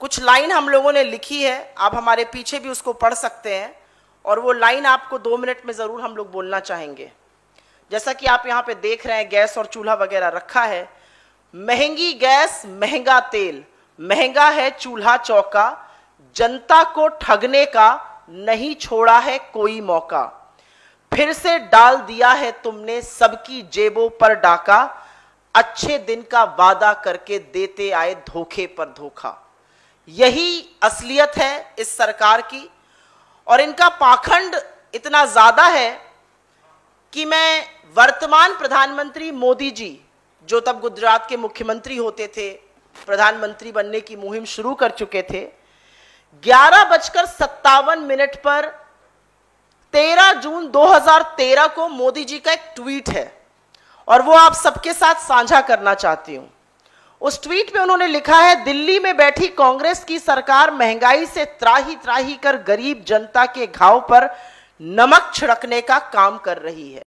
कुछ लाइन हम लोगों ने लिखी है आप हमारे पीछे भी उसको पढ़ सकते हैं और वो लाइन आपको दो मिनट में ज़रूर हम लोग बोलना चाहेंगे जैसा कि आप यहाँ पे देख रहे हैं गैस और चूल्हा वगैरह रखा है महंगी गैस महंगा तेल महंगा है चूल्हा चौका जनता को ठगने का नहीं छोड़ा है कोई मौका फिर से डाल दिया है तुमने सबकी जेबों पर डाका अच्छे दिन का वादा करके देते आए धोखे पर धोखा यही असलियत है इस सरकार की और इनका पाखंड इतना ज़्यादा है कि मैं वर्तमान प्रधानमंत्री मोदी जी जो तब गुजरात के मुख्यमंत्री होते थे प्रधानमंत्री बनने की मुहिम शुरू कर चुके थे ग्यारह बजकर सत्तावन मिनट पर 13 जून 2013 को मोदी जी का एक ट्वीट है और वो आप सबके साथ साझा करना चाहती हूं उस ट्वीट में उन्होंने लिखा है दिल्ली में बैठी कांग्रेस की सरकार महंगाई से त्राही त्राही कर गरीब जनता के घाव पर नमक छिड़कने का काम कर रही है